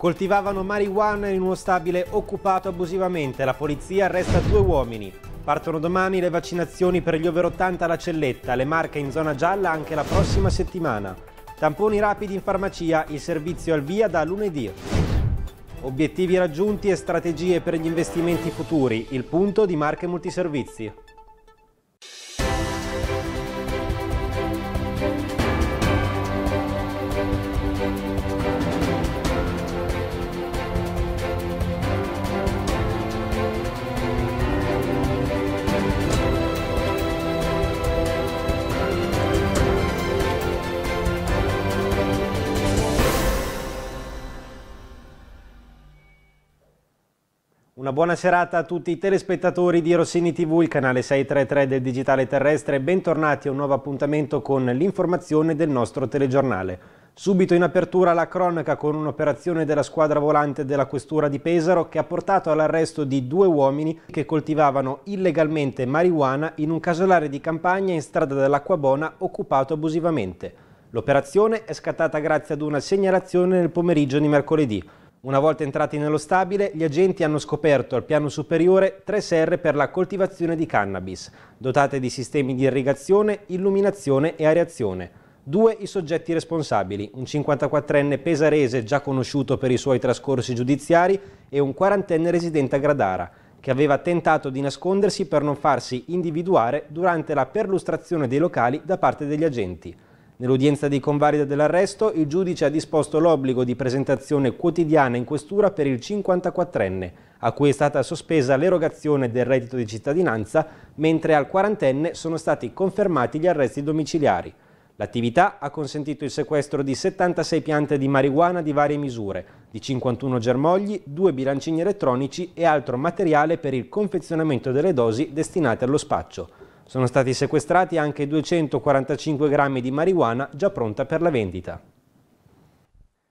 Coltivavano marijuana in uno stabile occupato abusivamente. La polizia arresta due uomini. Partono domani le vaccinazioni per gli over 80 alla celletta, le marche in zona gialla anche la prossima settimana. Tamponi rapidi in farmacia, il servizio al via da lunedì. Obiettivi raggiunti e strategie per gli investimenti futuri, il punto di Marche Multiservizi. Una buona serata a tutti i telespettatori di Rossini TV, il canale 633 del Digitale Terrestre. Bentornati a un nuovo appuntamento con l'informazione del nostro telegiornale. Subito in apertura la cronaca con un'operazione della squadra volante della Questura di Pesaro che ha portato all'arresto di due uomini che coltivavano illegalmente marijuana in un casolare di campagna in strada dell'Acquabona occupato abusivamente. L'operazione è scattata grazie ad una segnalazione nel pomeriggio di mercoledì. Una volta entrati nello stabile, gli agenti hanno scoperto al piano superiore tre serre per la coltivazione di cannabis, dotate di sistemi di irrigazione, illuminazione e areazione. Due i soggetti responsabili, un 54enne pesarese già conosciuto per i suoi trascorsi giudiziari e un quarantenne residente a Gradara, che aveva tentato di nascondersi per non farsi individuare durante la perlustrazione dei locali da parte degli agenti. Nell'udienza di convalida dell'arresto, il giudice ha disposto l'obbligo di presentazione quotidiana in questura per il 54enne, a cui è stata sospesa l'erogazione del reddito di cittadinanza, mentre al quarantenne sono stati confermati gli arresti domiciliari. L'attività ha consentito il sequestro di 76 piante di marijuana di varie misure, di 51 germogli, due bilancini elettronici e altro materiale per il confezionamento delle dosi destinate allo spaccio. Sono stati sequestrati anche 245 grammi di marijuana già pronta per la vendita.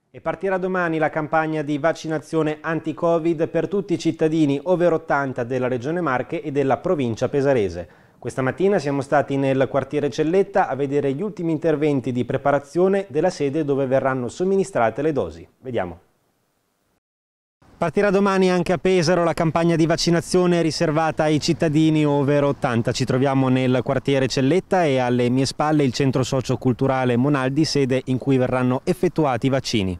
E partirà domani la campagna di vaccinazione anti-Covid per tutti i cittadini over 80 della Regione Marche e della provincia pesarese. Questa mattina siamo stati nel quartiere Celletta a vedere gli ultimi interventi di preparazione della sede dove verranno somministrate le dosi. Vediamo. Partirà domani anche a Pesaro la campagna di vaccinazione riservata ai cittadini over 80. Ci troviamo nel quartiere Celletta e alle mie spalle il centro socio-culturale Monaldi, sede in cui verranno effettuati i vaccini.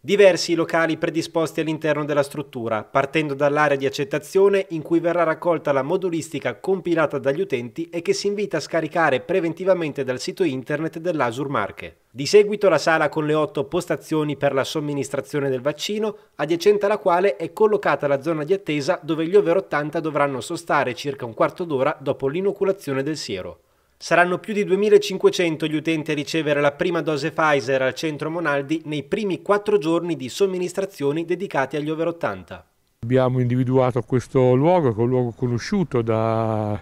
Diversi i locali predisposti all'interno della struttura, partendo dall'area di accettazione in cui verrà raccolta la modulistica compilata dagli utenti e che si invita a scaricare preventivamente dal sito internet dell'Asur Marche. Di seguito la sala con le otto postazioni per la somministrazione del vaccino, adiacente alla quale è collocata la zona di attesa dove gli over 80 dovranno sostare circa un quarto d'ora dopo l'inoculazione del siero. Saranno più di 2.500 gli utenti a ricevere la prima dose Pfizer al centro Monaldi nei primi quattro giorni di somministrazioni dedicati agli over 80. Abbiamo individuato questo luogo, che è un luogo conosciuto da,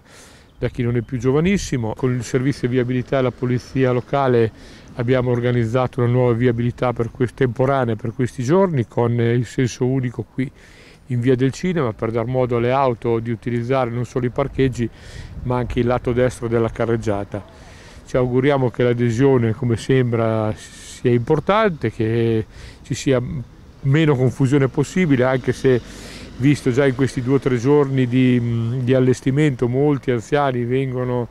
da chi non è più giovanissimo, con il servizio di viabilità e la polizia locale abbiamo organizzato una nuova viabilità per quest- temporanea per questi giorni con eh, il senso unico qui in via del cinema per dar modo alle auto di utilizzare non solo i parcheggi ma anche il lato destro della carreggiata. Ci auguriamo che l'adesione come sembra sia importante, che ci sia meno confusione possibile anche se visto già in questi due o tre giorni di, di allestimento molti anziani vengono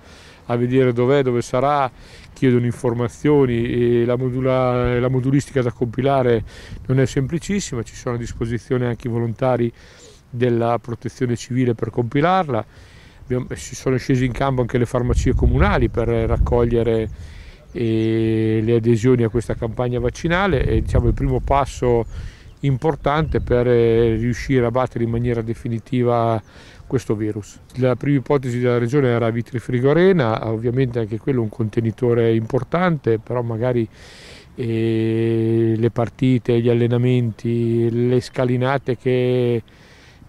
a vedere dov'è, dove sarà chiedono informazioni e la, modula, la modulistica da compilare non è semplicissima, ci sono a disposizione anche i volontari della protezione civile per compilarla, eh, si sono scesi in campo anche le farmacie comunali per raccogliere eh, le adesioni a questa campagna vaccinale è diciamo, il primo passo importante per eh, riuscire a battere in maniera definitiva questo virus. La prima ipotesi della regione era vitrifrigorena, eh, ovviamente anche quello è un contenitore importante, però magari eh, le partite, gli allenamenti, le scalinate che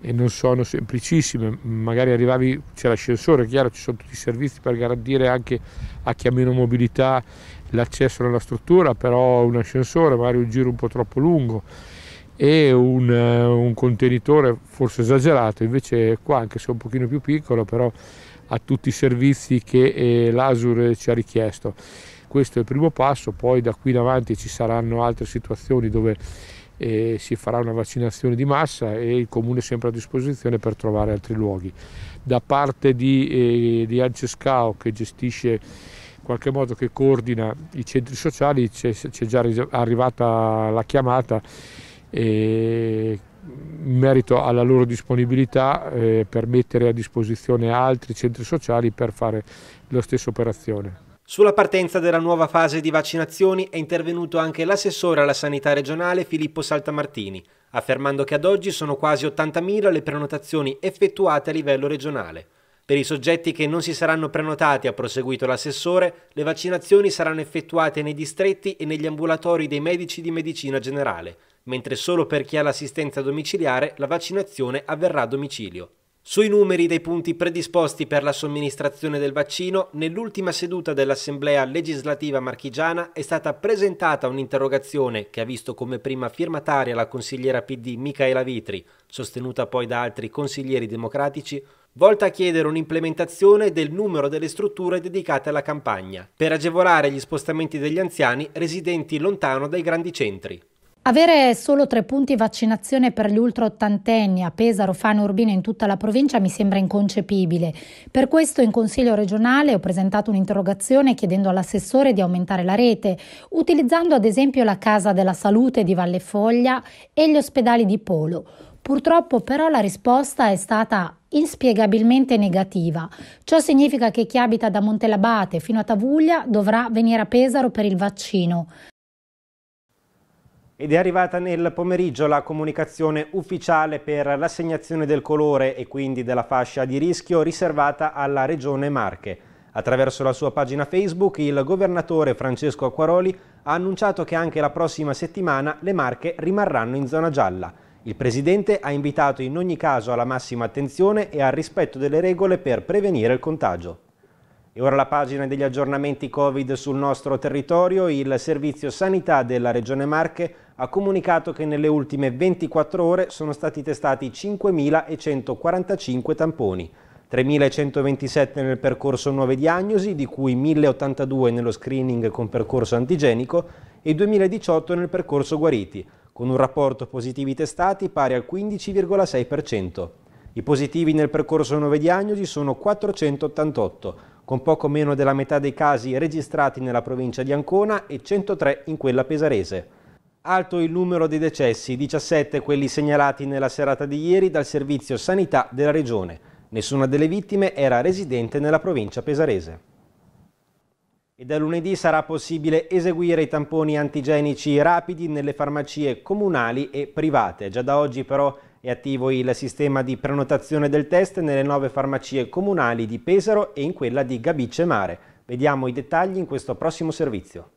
eh, non sono semplicissime, magari arrivavi, c'è l'ascensore, chiaro ci sono tutti i servizi per garantire anche a chi ha meno mobilità l'accesso alla struttura, però un ascensore, magari un giro un po' troppo lungo e un, eh, un, contenitore forse esagerato, invece qua anche se è un pochino più piccolo però ha tutti i servizi che eh, l'Asur ci ha richiesto. Questo è il primo passo, poi da qui in avanti ci saranno altre situazioni dove eh, si farà una vaccinazione di massa e il comune è sempre a disposizione per trovare altri luoghi. Da parte di, eh, di Ancescao che gestisce in qualche modo che coordina i centri sociali c'è già arrivata la chiamata e in merito alla loro disponibilità eh, per mettere a disposizione altri centri sociali per fare la stessa operazione. Sulla partenza della nuova fase di vaccinazioni è intervenuto anche l'assessore alla sanità regionale Filippo Saltamartini, affermando che ad oggi sono quasi 80.000 le prenotazioni effettuate a livello regionale. Per i soggetti che non si saranno prenotati, ha proseguito l'assessore, le vaccinazioni saranno effettuate nei distretti e negli ambulatori dei medici di medicina generale, mentre solo per chi ha l'assistenza domiciliare la vaccinazione avverrà a domicilio. Sui numeri dei punti predisposti per la somministrazione del vaccino, nell'ultima seduta dell'Assemblea legislativa marchigiana è stata presentata un'interrogazione che ha visto come prima firmataria la consigliera PD Micaela Vitri, sostenuta poi da altri consiglieri democratici, volta a chiedere un'implementazione del numero delle strutture dedicate alla campagna, per agevolare gli spostamenti degli anziani residenti lontano dai grandi centri. Avere solo tre punti vaccinazione per gli ultra ottantenni a Pesaro, Fano e Urbino in tutta la provincia mi sembra inconcepibile. Per questo in Consiglio regionale ho presentato un'interrogazione chiedendo all'assessore di aumentare la rete, utilizzando ad esempio la Casa della Salute di Valle Foglia e gli ospedali di Polo. Purtroppo però la risposta è stata inspiegabilmente negativa. Ciò significa che chi abita da Montelabate fino a Tavuglia dovrà venire a Pesaro per il vaccino ed è arrivata nel pomeriggio la comunicazione ufficiale per l'assegnazione del colore e quindi della fascia di rischio riservata alla Regione Marche. Attraverso la sua pagina Facebook il governatore Francesco Acquaroli ha annunciato che anche la prossima settimana le Marche rimarranno in zona gialla. Il Presidente ha invitato in ogni caso alla massima attenzione e al rispetto delle regole per prevenire il contagio. E ora la pagina degli aggiornamenti Covid sul nostro territorio. Il Servizio Sanità della Regione Marche ha comunicato che nelle ultime 24 ore sono stati testati 5.145 tamponi, 3.127 nel percorso nuove diagnosi, di cui 1.082 nello screening con percorso antigenico e 2.018 nel percorso guariti, con un rapporto positivi testati pari al 15,6%. I positivi nel percorso nuove diagnosi sono 488, con poco meno della metà dei casi registrati nella provincia di Ancona e 103 in quella pesarese. Alto il numero dei decessi, 17 quelli segnalati nella serata di ieri dal Servizio Sanità della Regione. Nessuna delle vittime era residente nella provincia pesarese e da lunedì sarà possibile eseguire i tamponi antigenici rapidi nelle farmacie comunali e private. Già da oggi però è attivo il sistema di prenotazione del test nelle nove farmacie comunali di Pesaro e in quella di Gabicce Mare. Vediamo i dettagli in questo prossimo servizio.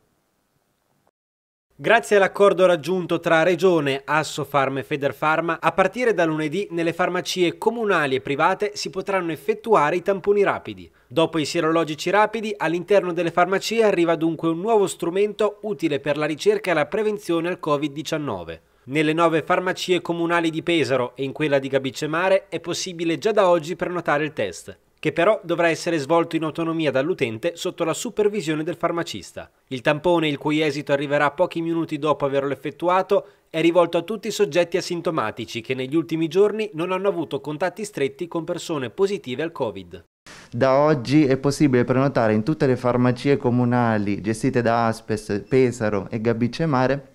Grazie all'accordo raggiunto tra Regione, Assofarm e Federfarma, a partire da lunedì nelle farmacie comunali e private si potranno effettuare i tamponi rapidi. Dopo i sierologici rapidi, all'interno delle farmacie arriva dunque un nuovo strumento utile per la ricerca e la prevenzione al Covid-19. Nelle nove farmacie comunali di Pesaro e in quella di Gabicemare è possibile già da oggi prenotare il test che però dovrà essere svolto in autonomia dall'utente sotto la supervisione del farmacista. Il tampone, il cui esito arriverà pochi minuti dopo averlo effettuato, è rivolto a tutti i soggetti asintomatici che negli ultimi giorni non hanno avuto contatti stretti con persone positive al Covid. Da oggi è possibile prenotare in tutte le farmacie comunali gestite da Aspes, Pesaro e Gabicemare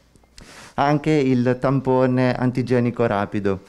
anche il tampone antigenico rapido.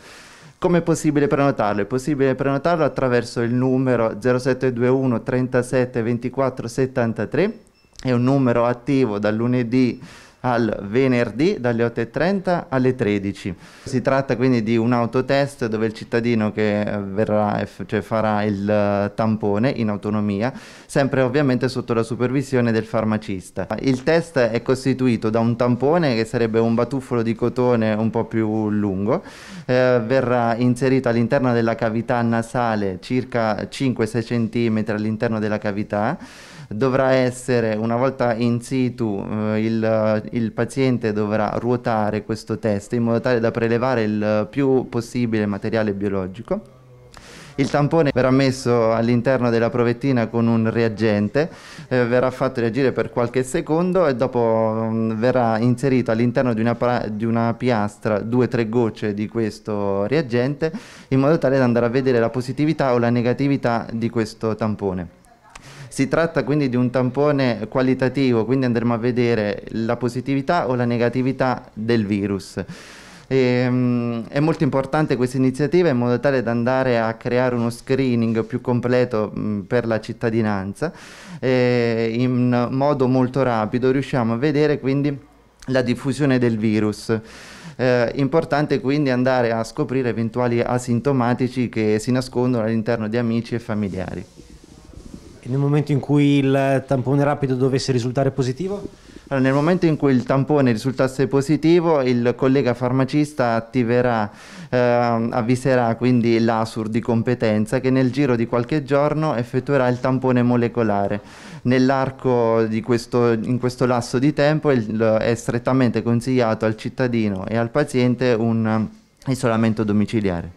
Come è possibile prenotarlo? È possibile prenotarlo attraverso il numero 0721 37 24 73, è un numero attivo dal lunedì al venerdì dalle 8.30 alle 13. Si tratta quindi di un autotest dove il cittadino che verrà, cioè farà il eh, tampone in autonomia, sempre ovviamente sotto la supervisione del farmacista. Il test è costituito da un tampone che sarebbe un batuffolo di cotone un po' più lungo, eh, verrà inserito all'interno della cavità nasale circa 5-6 cm all'interno della cavità dovrà essere, una volta in situ, eh, il, il, paziente dovrà ruotare questo test in modo tale da prelevare il più possibile materiale biologico. Il tampone verrà messo all'interno della provettina con un reagente, eh, verrà fatto reagire per qualche secondo e dopo mh, mm, verrà inserito all'interno di, di una, piastra 2-3 gocce di questo reagente in modo tale da andare a vedere la positività o la negatività di questo tampone. Si tratta quindi di un tampone qualitativo, quindi andremo a vedere la positività o la negatività del virus. E, um, è molto importante questa iniziativa in modo tale da andare a creare uno screening più completo mh, per la cittadinanza. E eh, in modo molto rapido riusciamo a vedere quindi la diffusione del virus. Eh, importante quindi andare a scoprire eventuali asintomatici che si nascondono all'interno di amici e familiari. E nel momento in cui il tampone rapido dovesse risultare positivo? Allora, nel momento in cui il tampone risultasse positivo, il collega farmacista attiverà, eh, avviserà quindi l'ASUR di competenza che nel giro di qualche giorno effettuerà il tampone molecolare. Nell'arco di questo, in questo lasso di tempo il, è strettamente consigliato al cittadino e al paziente un isolamento domiciliare.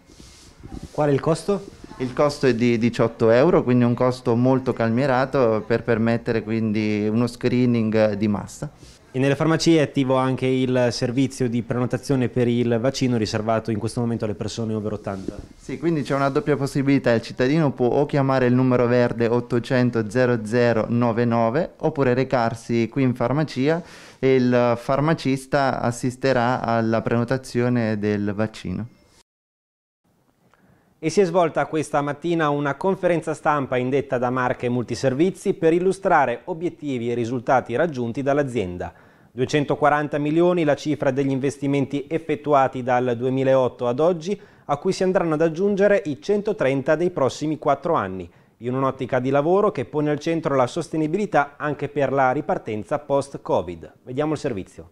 Qual è il costo? Il costo è di 18 euro, quindi un costo molto calmierato per permettere quindi uno screening di massa. E nelle farmacie è attivo anche il servizio di prenotazione per il vaccino riservato in questo momento alle persone over 80. Sì, quindi c'è una doppia possibilità, il cittadino può o chiamare il numero verde 800 0099 oppure recarsi qui in farmacia e il farmacista assisterà alla prenotazione del vaccino e si è svolta questa mattina una conferenza stampa indetta da Marche Multiservizi per illustrare obiettivi e risultati raggiunti dall'azienda. 240 milioni la cifra degli investimenti effettuati dal 2008 ad oggi, a cui si andranno ad aggiungere i 130 dei prossimi 4 anni, in un'ottica di lavoro che pone al centro la sostenibilità anche per la ripartenza post-Covid. Vediamo il servizio.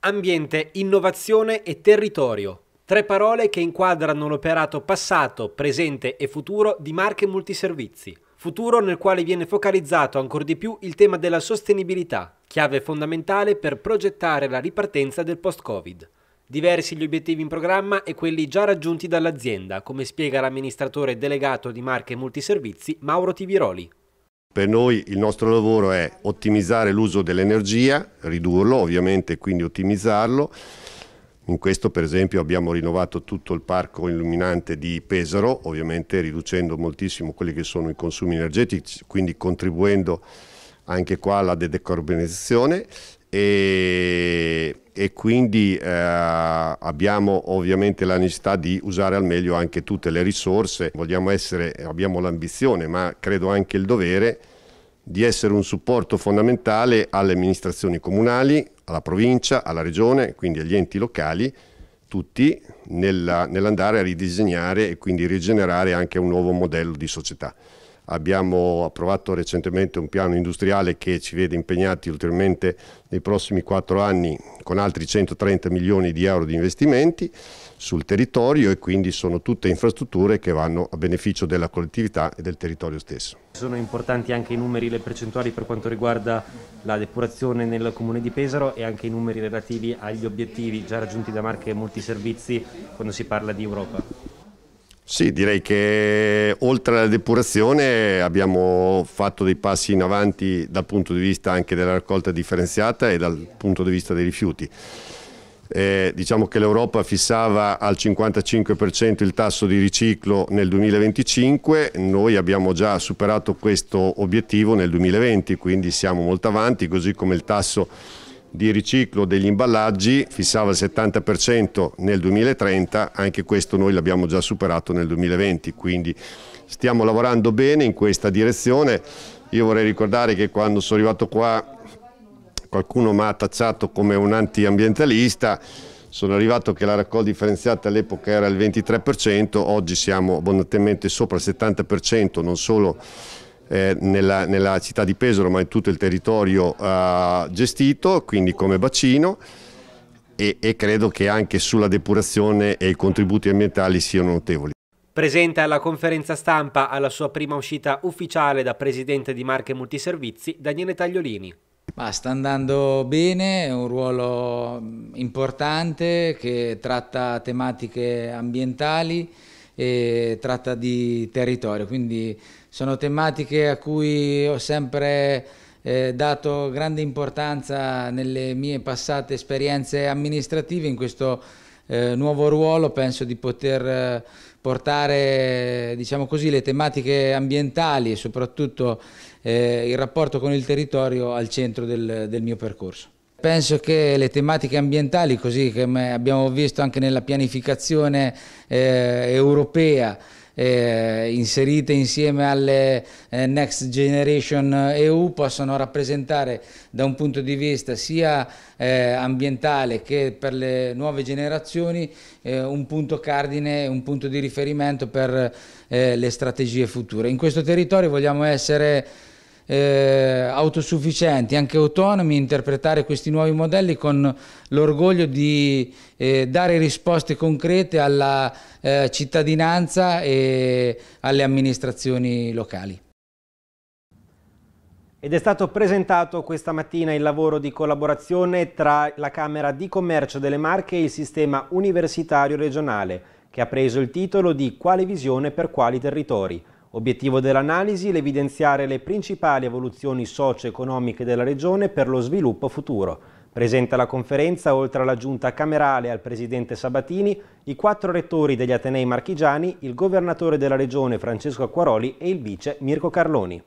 Ambiente, innovazione e territorio. Tre parole che inquadrano l'operato passato, presente e futuro di marche multiservizi. Futuro nel quale viene focalizzato ancora di più il tema della sostenibilità, chiave fondamentale per progettare la ripartenza del post-Covid. Diversi gli obiettivi in programma e quelli già raggiunti dall'azienda, come spiega l'amministratore delegato di marche multiservizi Mauro Tiviroli. Per noi il nostro lavoro è ottimizzare l'uso dell'energia, ridurlo ovviamente, quindi ottimizzarlo, in questo per esempio abbiamo rinnovato tutto il parco illuminante di Pesaro, ovviamente riducendo moltissimo quelli che sono i consumi energetici, quindi contribuendo anche qua alla decarbonizzazione e, e, quindi eh, abbiamo ovviamente la necessità di usare al meglio anche tutte le risorse, vogliamo essere, abbiamo l'ambizione ma credo anche il dovere di essere un supporto fondamentale alle amministrazioni comunali, alla provincia, alla regione, quindi agli enti locali, tutti nell'andare a ridisegnare e quindi rigenerare anche un nuovo modello di società. Abbiamo approvato recentemente un piano industriale che ci vede impegnati ulteriormente nei prossimi quattro anni con altri 130 milioni di euro di investimenti sul territorio e quindi sono tutte infrastrutture che vanno a beneficio della collettività e del territorio stesso. Sono importanti anche i numeri, le percentuali per quanto riguarda la depurazione nel comune di Pesaro e anche i numeri relativi agli obiettivi già raggiunti da Marche e molti servizi quando si parla di Europa. Sì, direi che oltre alla depurazione abbiamo fatto dei passi in avanti dal punto di vista anche della raccolta differenziata e dal punto di vista dei rifiuti. Eh, diciamo che l'Europa fissava al 55% il tasso di riciclo nel 2025, noi abbiamo già superato questo obiettivo nel 2020, quindi siamo molto avanti, così come il tasso di riciclo degli imballaggi fissava il 70% nel 2030, anche questo noi l'abbiamo già superato nel 2020, quindi stiamo lavorando bene in questa direzione. Io vorrei ricordare che quando sono arrivato qua qualcuno mi ha tacciato come un antiambientalista, sono arrivato che la raccolta differenziata all'epoca era il 23%, oggi siamo abbondantemente sopra il 70%, non solo eh, nella, nella, città di Pesaro ma in tutto il territorio eh, gestito, quindi come bacino e, e credo che anche sulla depurazione e i contributi ambientali siano notevoli. Presente alla conferenza stampa alla sua prima uscita ufficiale da presidente di Marche Multiservizi, Daniele Tagliolini. Ma sta andando bene, è un ruolo mm, importante che tratta tematiche ambientali e tratta di territorio, quindi sono tematiche a cui ho sempre eh, dato grande importanza nelle mie passate esperienze amministrative, in questo eh, nuovo ruolo penso di poter... Eh, portare diciamo così, le tematiche ambientali e soprattutto eh, il rapporto con il territorio al centro del, del mio percorso. Penso che le tematiche ambientali, così come abbiamo visto anche nella pianificazione eh, europea, eh, inserite insieme alle eh, Next Generation EU possono rappresentare da un punto di vista sia eh, ambientale che per le nuove generazioni eh, un punto cardine, un punto di riferimento per eh, le strategie future. In questo territorio vogliamo essere eh, autosufficienti, anche autonomi, interpretare questi nuovi modelli con l'orgoglio di eh, dare risposte concrete alla eh, cittadinanza e alle amministrazioni locali. Ed è stato presentato questa mattina il lavoro di collaborazione tra la Camera di Commercio delle Marche e il sistema universitario regionale, che ha preso il titolo di Quale visione per quali territori. Obiettivo dell'analisi è l'evidenziare le principali evoluzioni socio-economiche della regione per lo sviluppo futuro. Presenta la conferenza, oltre alla giunta camerale e al presidente Sabatini, i quattro rettori degli Atenei marchigiani, il governatore della regione Francesco Acquaroli e il vice Mirko Carloni.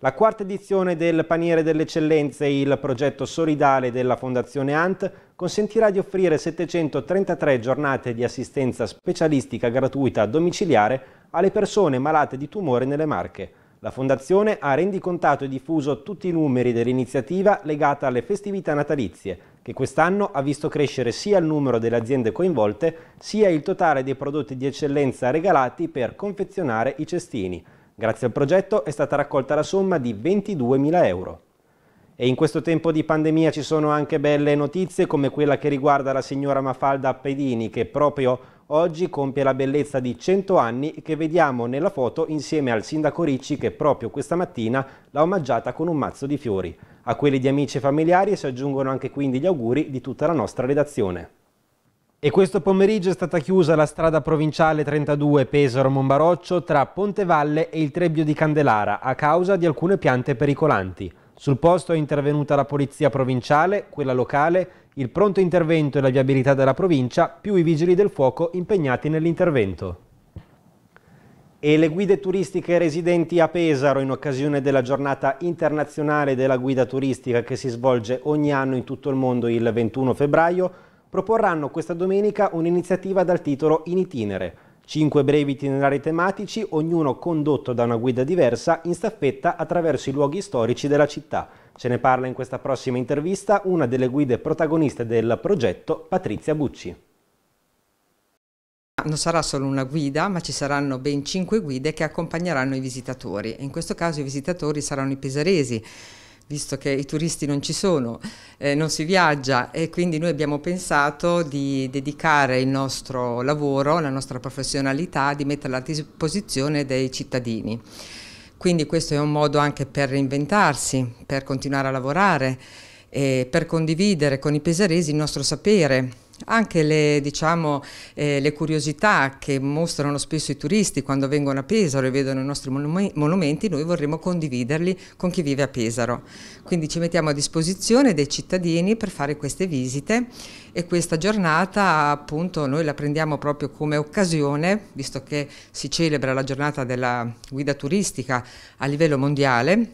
La quarta edizione del Paniere delle Eccellenze, il progetto solidale della Fondazione ANT, consentirà di offrire 733 giornate di assistenza specialistica gratuita domiciliare alle persone malate di tumore nelle Marche. La Fondazione ha rendicontato e diffuso tutti i numeri dell'iniziativa legata alle festività natalizie, che quest'anno ha visto crescere sia il numero delle aziende coinvolte, sia il totale dei prodotti di eccellenza regalati per confezionare i cestini. Grazie al progetto è stata raccolta la somma di 22.000 euro. E in questo tempo di pandemia ci sono anche belle notizie come quella che riguarda la signora Mafalda Pedini che proprio Oggi compie la bellezza di 100 anni che vediamo nella foto insieme al sindaco Ricci che proprio questa mattina l'ha omaggiata con un mazzo di fiori. A quelli di amici e familiari si aggiungono anche quindi gli auguri di tutta la nostra redazione. E questo pomeriggio è stata chiusa la strada provinciale 32 Pesaro-Mombaroccio tra Pontevalle e il Trebbio di Candelara a causa di alcune piante pericolanti. Sul posto è intervenuta la polizia provinciale, quella locale il pronto intervento e la viabilità della provincia, più i vigili del fuoco impegnati nell'intervento. E le guide turistiche residenti a Pesaro in occasione della giornata internazionale della guida turistica che si svolge ogni anno in tutto il mondo il 21 febbraio, proporranno questa domenica un'iniziativa dal titolo In Itinere, Cinque brevi itinerari tematici, ognuno condotto da una guida diversa, in staffetta attraverso i luoghi storici della città. Ce ne parla in questa prossima intervista una delle guide protagoniste del progetto, Patrizia Bucci. Non sarà solo una guida, ma ci saranno ben cinque guide che accompagneranno i visitatori. In questo caso i visitatori saranno i pesaresi, visto che i turisti non ci sono, eh, non si viaggia e quindi noi abbiamo pensato di dedicare il nostro lavoro, la nostra professionalità, di metterla a disposizione dei cittadini. Quindi questo è un modo anche per reinventarsi, per continuare a lavorare e eh, per condividere con i pesaresi il nostro sapere anche le, diciamo, eh, le, curiosità che mostrano spesso i turisti quando vengono a Pesaro e vedono i nostri monumenti, noi vorremmo condividerli con chi vive a Pesaro. Quindi ci mettiamo a disposizione dei cittadini per fare queste visite e questa giornata appunto noi la prendiamo proprio come occasione, visto che si celebra la giornata della guida turistica a livello mondiale,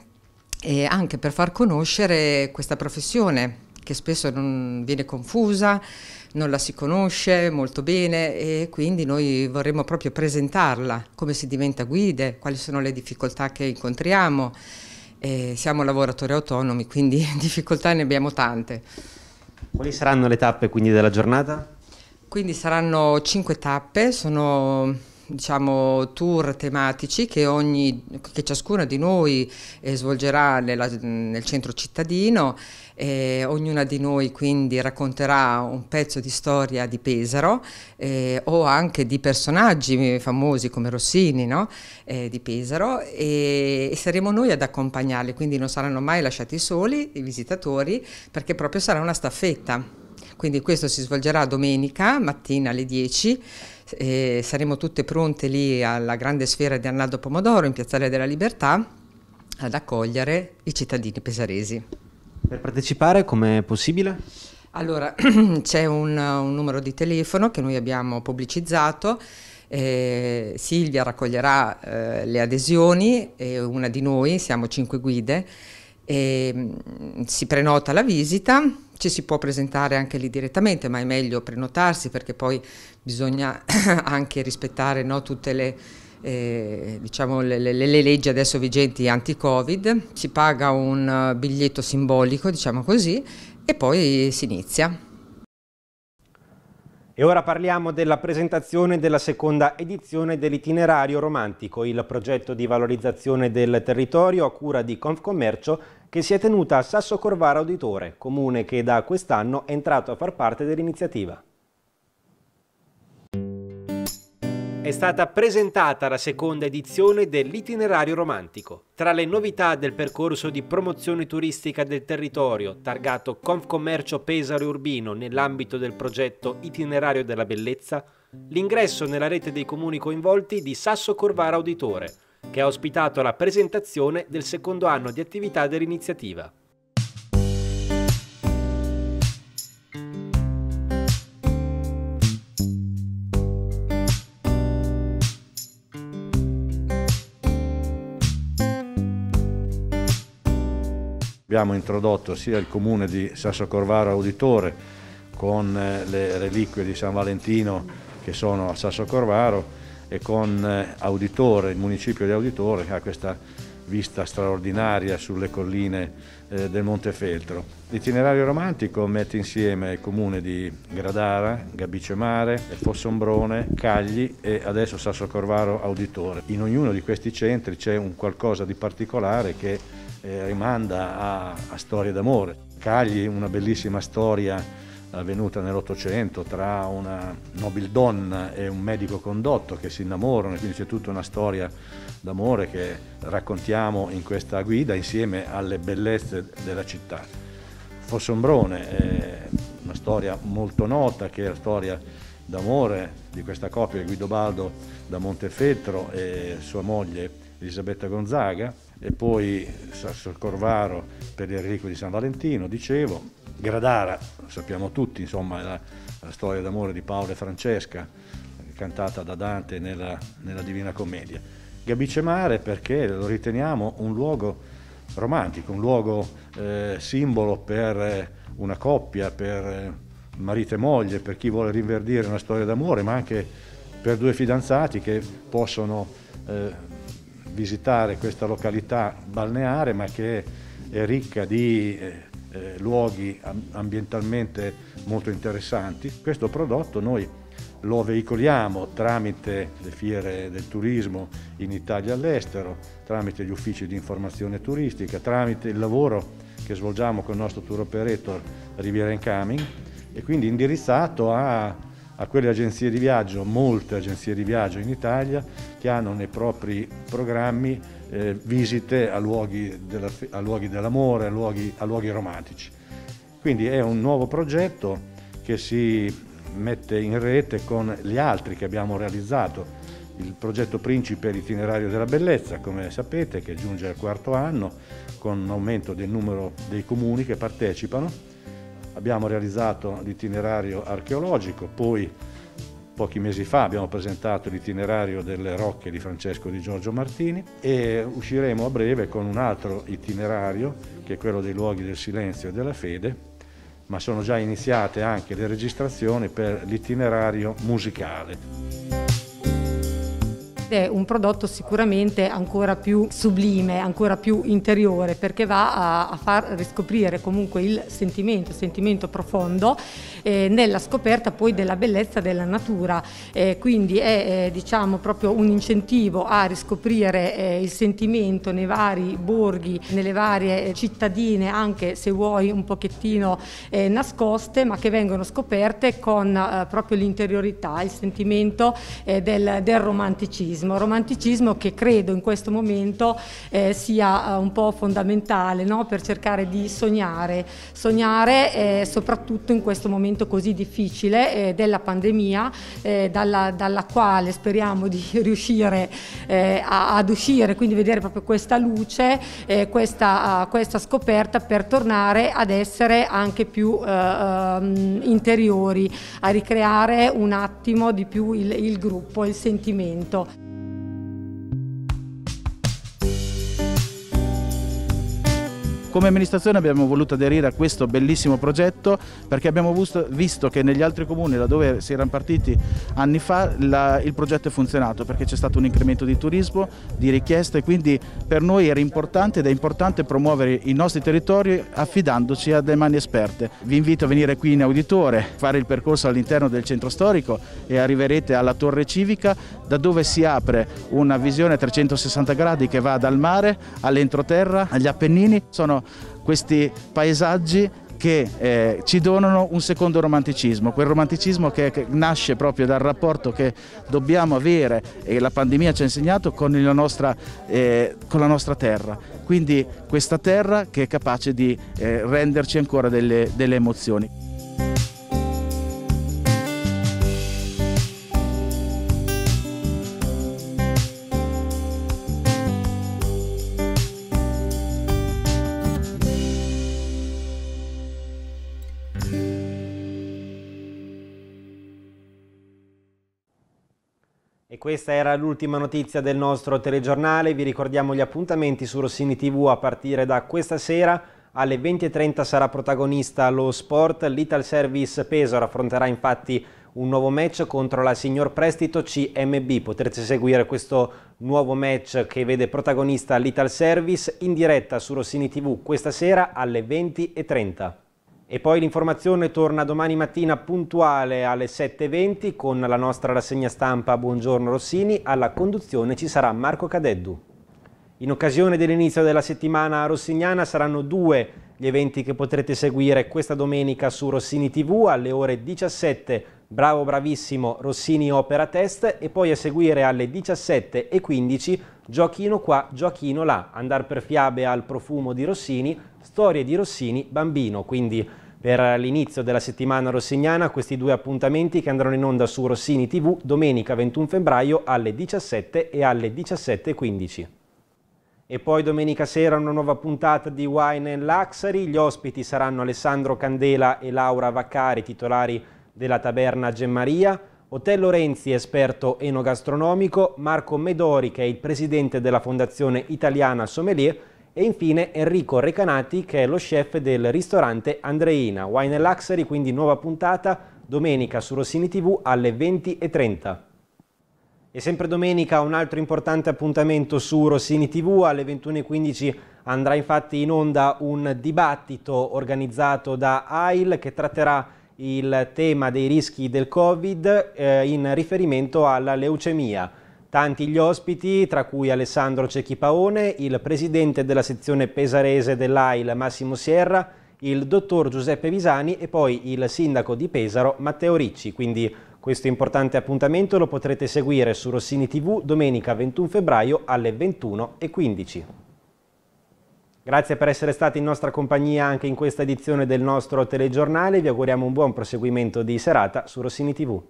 e anche per far conoscere questa professione che spesso non viene confusa non la si conosce molto bene e quindi noi vorremmo proprio presentarla, come si diventa guide, quali sono le difficoltà che incontriamo. Eh, siamo lavoratori autonomi, quindi difficoltà ne abbiamo tante. Quali saranno le tappe quindi della giornata? Quindi saranno cinque tappe, sono diciamo, tour tematici che, ogni, che ciascuna di noi eh, svolgerà nella, nel centro cittadino. Eh, ognuna di noi quindi racconterà un pezzo di storia di Pesaro eh, o anche di personaggi famosi come Rossini no? eh, di Pesaro e, e, saremo noi ad accompagnarli, quindi non saranno mai lasciati soli i visitatori perché proprio sarà una staffetta. Quindi questo si svolgerà domenica mattina alle 10 e saremo tutte pronte lì alla grande sfera di Arnaldo Pomodoro in Piazzale della Libertà ad accogliere i cittadini pesaresi. Per partecipare com'è possibile? Allora, c'è un, un numero di telefono che noi abbiamo pubblicizzato eh, Silvia raccoglierà eh, le adesioni, eh, una di noi, siamo cinque guide, e mm, si prenota la visita, ci si può presentare anche lì direttamente, ma è meglio prenotarsi perché poi bisogna anche rispettare no, tutte le, eh, diciamo, le, le, le, leggi adesso vigenti anti-Covid, si paga un eh, biglietto simbolico, diciamo così, e poi si inizia. E ora parliamo della presentazione della seconda edizione dell'itinerario romantico, il progetto di valorizzazione del territorio a cura di Confcommercio che si è tenuta a Sasso Corvara Auditore, comune che da quest'anno è entrato a far parte dell'iniziativa. è stata presentata la seconda edizione dell'Itinerario Romantico. Tra le novità del percorso di promozione turistica del territorio, targato Confcommercio Pesaro Urbino nell'ambito del progetto Itinerario della Bellezza, l'ingresso nella rete dei comuni coinvolti di Sasso Corvara Auditore, che ha ospitato la presentazione del secondo anno di attività dell'iniziativa. Abbiamo introdotto sia il comune di Sasso Corvaro Auditore con eh, le reliquie di San Valentino che sono a Sasso Corvaro e con eh, Auditore, il municipio di Auditore che ha questa vista straordinaria sulle colline eh, del Monte Feltro. L'itinerario romantico mette insieme il comune di Gradara, Gabicemare, Fossombrone, Cagli e adesso Sasso Corvaro Auditore. In ognuno di questi centri c'è un qualcosa di particolare che eh, rimanda a, a storie d'amore. Cagli, una bellissima storia avvenuta nell'Ottocento tra una nobildonna e un medico condotto che si innamorano, e quindi c'è tutta una storia d'amore che raccontiamo in questa guida insieme alle bellezze della città. Fossombrone è una storia molto nota che è la storia d'amore di questa coppia Guidobaldo da Montefeltro e sua moglie Elisabetta Gonzaga e poi Sasso Corvaro per Enrico di San Valentino, dicevo, Gradara, sappiamo tutti, insomma, la, la storia d'amore di Paolo e Francesca, cantata da Dante nella, nella Divina Commedia. Gabicemare perché lo riteniamo un luogo romantico, un luogo eh, simbolo per eh, una coppia, per eh, marito e moglie, per chi vuole rinverdire una storia d'amore, ma anche per due fidanzati che possono eh, visitare questa località balneare ma che è ricca di eh, eh luoghi ambientalmente molto interessanti. Questo prodotto noi lo veicoliamo tramite le fiere del turismo in Italia e all'estero, tramite gli uffici di informazione turistica, tramite il lavoro che svolgiamo con il nostro tour operator Riviera Incoming e quindi indirizzato a a quelle agenzie di viaggio, molte agenzie di viaggio in Italia, che hanno nei propri programmi eh, visite a luoghi, dell'amore, dell a, a luoghi romantici. Quindi è un nuovo progetto che si mette in rete con gli altri che abbiamo realizzato. Il progetto Principe è Itinerario della Bellezza, come sapete, che giunge al quarto anno con un aumento del numero dei comuni che partecipano abbiamo realizzato l'itinerario archeologico, poi pochi mesi fa abbiamo presentato l'itinerario delle rocche di Francesco di Giorgio Martini e usciremo a breve con un altro itinerario che è quello dei luoghi del silenzio e della fede, ma sono già iniziate anche le registrazioni per l'itinerario musicale è un prodotto sicuramente ancora più sublime, ancora più interiore, perché va a, a far riscoprire comunque il sentimento, il sentimento profondo eh, nella scoperta poi della bellezza della natura. Eh, quindi è eh, diciamo proprio un incentivo a riscoprire eh, il sentimento nei vari borghi, nelle varie eh, cittadine, anche se vuoi un pochettino eh, nascoste, ma che vengono scoperte con proprio l'interiorità, il sentimento del, del romanticismo romanticismo, romanticismo che credo in questo momento eh, sia eh, un po' fondamentale no? per cercare di sognare, sognare eh, soprattutto in questo momento così difficile eh, della pandemia eh, dalla, dalla, quale speriamo di riuscire eh, a, ad uscire, quindi vedere proprio questa luce, questa, questa, scoperta per tornare ad essere anche più ehm, interiori, a ricreare un attimo di più il, il gruppo, il sentimento. Come amministrazione abbiamo voluto aderire a questo bellissimo progetto perché abbiamo visto, che negli altri comuni da dove si erano partiti anni fa la, il progetto è funzionato perché c'è stato un incremento di turismo, di richieste, quindi per noi era importante ed è importante promuovere i nostri territori affidandoci a delle mani esperte. Vi invito a venire qui in auditore, fare il percorso all'interno del centro storico e arriverete alla torre civica da dove si apre una visione a 360 gradi che va dal mare all'entroterra agli Appennini. Sono questi paesaggi che eh, ci donano un secondo romanticismo, quel romanticismo che, che, nasce proprio dal rapporto che dobbiamo avere e la pandemia ci ha insegnato con la, nostra, eh, con la nostra, terra. Quindi questa terra che è capace di eh, renderci ancora delle, delle emozioni. questa era l'ultima notizia del nostro telegiornale. Vi ricordiamo gli appuntamenti su Rossini TV a partire da questa sera. Alle 20.30 sarà protagonista lo sport. L'Ital Service Pesaro affronterà infatti un nuovo match contro la Signor Prestito CMB. Potrete seguire questo nuovo match che vede protagonista l'Ital Service in diretta su Rossini TV questa sera alle 20.30. E poi l'informazione torna domani mattina puntuale alle 7.20 con la nostra rassegna stampa Buongiorno Rossini. Alla conduzione ci sarà Marco Cadeddu. In occasione dell'inizio della settimana rossignana saranno due gli eventi che potrete seguire questa domenica su Rossini TV alle ore 17. Bravo bravissimo Rossini Opera Test e poi a seguire alle 17.15 Giochino qua, Giochino là, andar per fiabe al profumo di Rossini, storie di Rossini bambino, quindi per l'inizio della settimana rossignana questi due appuntamenti che andranno in onda su Rossini TV domenica 21 febbraio alle 17 e alle 17.15. E poi domenica sera una nuova puntata di Wine and Luxury. Gli ospiti saranno Alessandro Candela e Laura Vaccari, titolari della Taberna Gemmaria, Otello Renzi, esperto enogastronomico, Marco Medori, che è il presidente della Fondazione Italiana Sommelier e infine Enrico Recanati che è lo chef del ristorante Andreina, Wine and Luxury, quindi nuova puntata domenica su Rossini TV alle 20.30. E sempre domenica un altro importante appuntamento su Rossini TV alle 21.15 andrà infatti in onda un dibattito organizzato da AIL che tratterà il tema dei rischi del Covid eh, in riferimento alla leucemia. Tanti gli ospiti, tra cui Alessandro Cecchipaone, il presidente della sezione pesarese dell'AIL Massimo Sierra, il dottor Giuseppe Visani e poi il sindaco di Pesaro Matteo Ricci. Quindi questo importante appuntamento lo potrete seguire su Rossini TV domenica 21 febbraio alle 21.15. Grazie per essere stati in nostra compagnia anche in questa edizione del nostro telegiornale. Vi auguriamo un buon proseguimento di serata su Rossini TV.